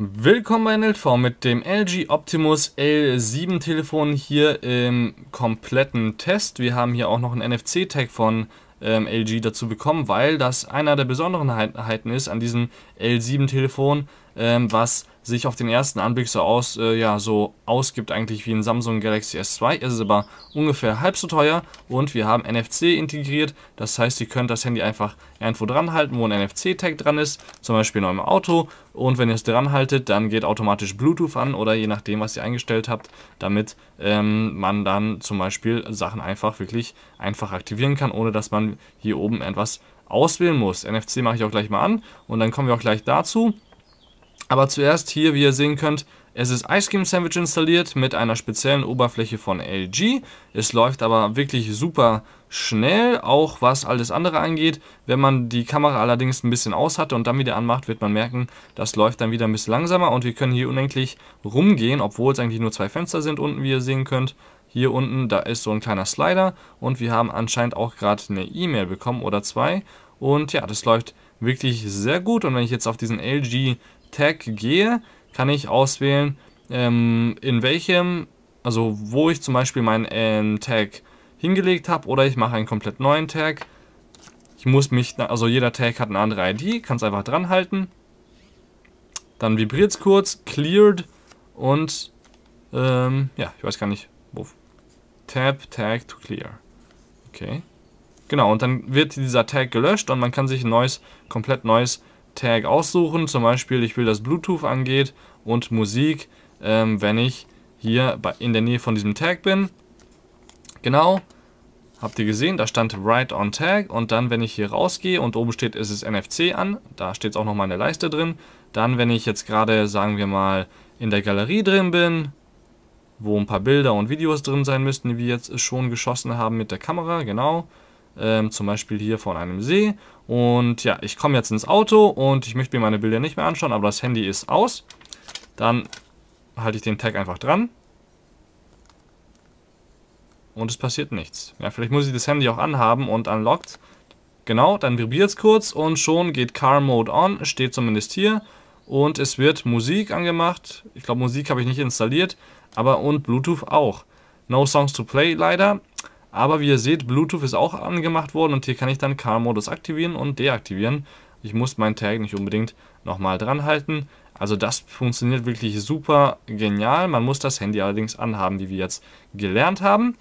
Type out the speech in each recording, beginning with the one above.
Willkommen bei NLV mit dem LG Optimus L7 Telefon hier im kompletten Test. Wir haben hier auch noch einen NFC-Tag von ähm, LG dazu bekommen, weil das einer der besonderen Heiten ist an diesem L7 Telefon, ähm, was sich auf den ersten Anblick so aus, äh, ja, so ausgibt eigentlich wie ein Samsung Galaxy S2. Es ist aber ungefähr halb so teuer und wir haben NFC integriert. Das heißt, ihr könnt das Handy einfach irgendwo dran halten, wo ein NFC-Tag dran ist, zum Beispiel in eurem Auto. Und wenn ihr es dran haltet, dann geht automatisch Bluetooth an oder je nachdem, was ihr eingestellt habt, damit ähm, man dann zum Beispiel Sachen einfach wirklich einfach aktivieren kann, ohne dass man hier oben etwas auswählen muss. NFC mache ich auch gleich mal an und dann kommen wir auch gleich dazu. Aber zuerst hier, wie ihr sehen könnt, es ist Ice Cream Sandwich installiert mit einer speziellen Oberfläche von LG. Es läuft aber wirklich super schnell, auch was alles andere angeht. Wenn man die Kamera allerdings ein bisschen aus hatte und dann wieder anmacht, wird man merken, das läuft dann wieder ein bisschen langsamer und wir können hier unendlich rumgehen, obwohl es eigentlich nur zwei Fenster sind unten, wie ihr sehen könnt. Hier unten, da ist so ein kleiner Slider und wir haben anscheinend auch gerade eine E-Mail bekommen oder zwei. Und ja, das läuft wirklich sehr gut und wenn ich jetzt auf diesen LG Tag gehe, kann ich auswählen, ähm, in welchem, also wo ich zum Beispiel meinen ähm, Tag hingelegt habe oder ich mache einen komplett neuen Tag. Ich muss mich, also jeder Tag hat eine andere ID, kann es einfach dran halten. Dann vibriert es kurz, cleared und ähm, ja, ich weiß gar nicht, wo. Tab, Tag to clear. Okay. Genau, und dann wird dieser Tag gelöscht und man kann sich ein neues, komplett neues Tag aussuchen. Zum Beispiel, ich will, dass Bluetooth angeht und Musik, ähm, wenn ich hier in der Nähe von diesem Tag bin. Genau. Habt ihr gesehen, da stand Write on Tag und dann, wenn ich hier rausgehe und oben steht, ist es NFC an, da steht es auch nochmal in der Leiste drin. Dann, wenn ich jetzt gerade, sagen wir mal, in der Galerie drin bin, wo ein paar Bilder und Videos drin sein müssten, die wir jetzt schon geschossen haben mit der Kamera, genau, ähm, zum Beispiel hier von einem See. Und ja, ich komme jetzt ins Auto und ich möchte mir meine Bilder nicht mehr anschauen, aber das Handy ist aus. Dann halte ich den Tag einfach dran. Und es passiert nichts. Ja, vielleicht muss ich das Handy auch anhaben und unlocked. Genau, dann vibriert es kurz und schon geht Car Mode on, steht zumindest hier. Und es wird Musik angemacht. Ich glaube, Musik habe ich nicht installiert, aber und Bluetooth auch. No Songs to Play leider, aber wie ihr seht, Bluetooth ist auch angemacht worden und hier kann ich dann Car-Modus aktivieren und deaktivieren. Ich muss meinen Tag nicht unbedingt nochmal dran halten. Also das funktioniert wirklich super genial. Man muss das Handy allerdings anhaben, wie wir jetzt gelernt haben.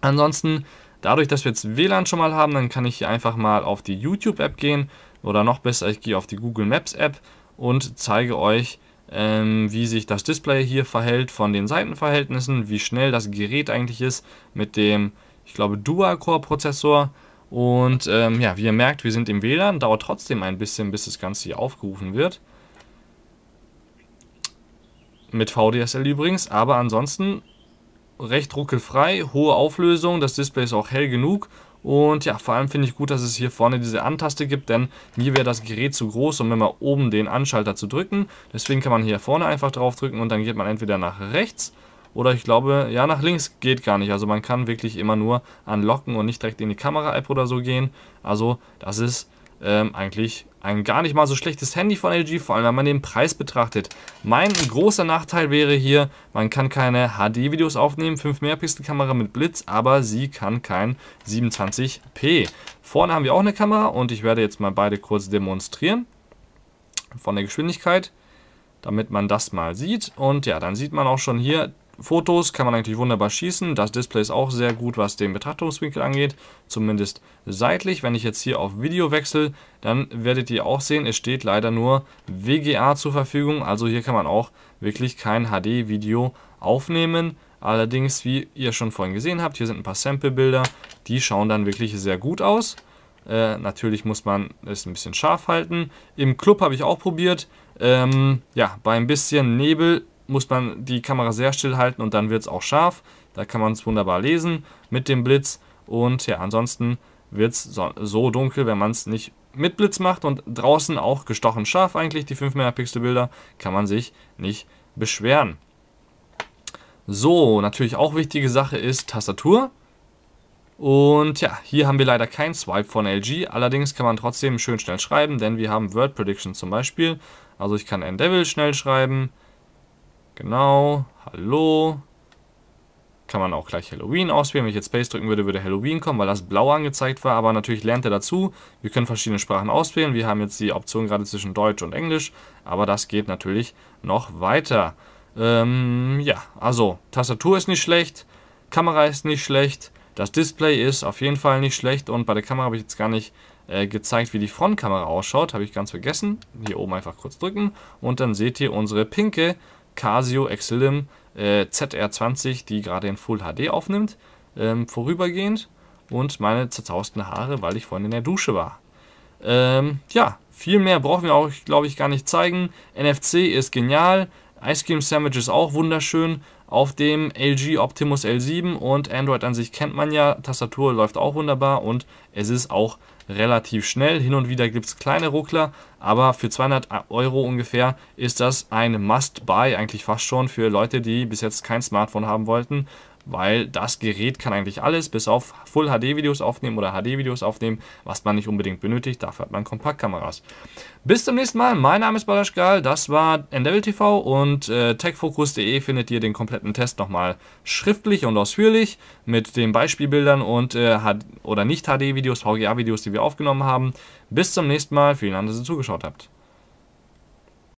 Ansonsten, dadurch, dass wir jetzt WLAN schon mal haben, dann kann ich hier einfach mal auf die YouTube-App gehen oder noch besser, ich gehe auf die Google Maps-App und zeige euch, ähm, wie sich das Display hier verhält von den Seitenverhältnissen, wie schnell das Gerät eigentlich ist mit dem, ich glaube, Dual-Core-Prozessor. Und ähm, ja, wie ihr merkt, wir sind im WLAN, dauert trotzdem ein bisschen, bis das Ganze hier aufgerufen wird. Mit VDSL übrigens, aber ansonsten recht ruckelfrei, hohe Auflösung, das Display ist auch hell genug und ja, vor allem finde ich gut, dass es hier vorne diese Antaste gibt, denn mir wäre das Gerät zu groß, um immer oben den Anschalter zu drücken. Deswegen kann man hier vorne einfach drauf drücken und dann geht man entweder nach rechts oder ich glaube, ja, nach links geht gar nicht. Also man kann wirklich immer nur anlocken und nicht direkt in die Kamera-App oder so gehen. Also das ist ähm, eigentlich ein gar nicht mal so schlechtes Handy von LG, vor allem wenn man den Preis betrachtet. Mein großer Nachteil wäre hier, man kann keine HD-Videos aufnehmen, 5 Megapixel Kamera mit Blitz, aber sie kann kein 27p. Vorne haben wir auch eine Kamera und ich werde jetzt mal beide kurz demonstrieren. Von der Geschwindigkeit, damit man das mal sieht. Und ja, dann sieht man auch schon hier, Fotos kann man natürlich wunderbar schießen. Das Display ist auch sehr gut, was den Betrachtungswinkel angeht, zumindest seitlich. Wenn ich jetzt hier auf Video wechsle, dann werdet ihr auch sehen, es steht leider nur WGA zur Verfügung. Also hier kann man auch wirklich kein HD-Video aufnehmen. Allerdings, wie ihr schon vorhin gesehen habt, hier sind ein paar Sample-Bilder. Die schauen dann wirklich sehr gut aus. Äh, natürlich muss man es ein bisschen scharf halten. Im Club habe ich auch probiert. Ähm, ja, bei ein bisschen Nebel muss man die Kamera sehr still halten und dann wird es auch scharf. Da kann man es wunderbar lesen mit dem Blitz. Und ja, ansonsten wird es so, so, dunkel, wenn man es nicht mit Blitz macht. Und draußen auch gestochen scharf eigentlich, die 5 Megapixel Bilder, kann man sich nicht beschweren. So, natürlich auch wichtige Sache ist Tastatur. Und ja, hier haben wir leider keinen Swipe von LG, allerdings kann man trotzdem schön schnell schreiben, denn wir haben Word Prediction zum Beispiel. Also ich kann Endevil schnell schreiben, Genau. Hallo. Kann man auch gleich Halloween auswählen. Wenn ich jetzt Space drücken würde, würde Halloween kommen, weil das blau angezeigt war. Aber natürlich lernt er dazu. Wir können verschiedene Sprachen auswählen. Wir haben jetzt die Option gerade zwischen Deutsch und Englisch. Aber das geht natürlich noch weiter. Ähm, ja, also Tastatur ist nicht schlecht. Kamera ist nicht schlecht. Das Display ist auf jeden Fall nicht schlecht. Und bei der Kamera habe ich jetzt gar nicht äh, gezeigt, wie die Frontkamera ausschaut. Habe ich ganz vergessen. Hier oben einfach kurz drücken. Und dann seht ihr unsere pinke Casio Exlim äh, ZR20, die gerade in Full HD aufnimmt, ähm, vorübergehend und meine zerzausten Haare, weil ich vorhin in der Dusche war. Ähm, ja, viel mehr brauchen wir auch, glaube ich, gar nicht zeigen. NFC ist genial, Ice Cream Sandwich ist auch wunderschön auf dem LG Optimus L7 und Android an sich kennt man ja, Tastatur läuft auch wunderbar und es ist auch relativ schnell. Hin und wieder gibt es kleine Ruckler, aber für 200 Euro ungefähr ist das ein Must-Buy eigentlich fast schon für Leute, die bis jetzt kein Smartphone haben wollten weil das Gerät kann eigentlich alles bis auf Full HD Videos aufnehmen oder HD Videos aufnehmen, was man nicht unbedingt benötigt, dafür hat man Kompaktkameras. Bis zum nächsten Mal, mein Name ist Balasch Gal, das war Endeavor TV und äh, techfocus.de findet ihr den kompletten Test nochmal schriftlich und ausführlich mit den Beispielbildern und äh, oder nicht HD Videos, VGA Videos, die wir aufgenommen haben. Bis zum nächsten Mal, vielen Dank, dass ihr zugeschaut habt.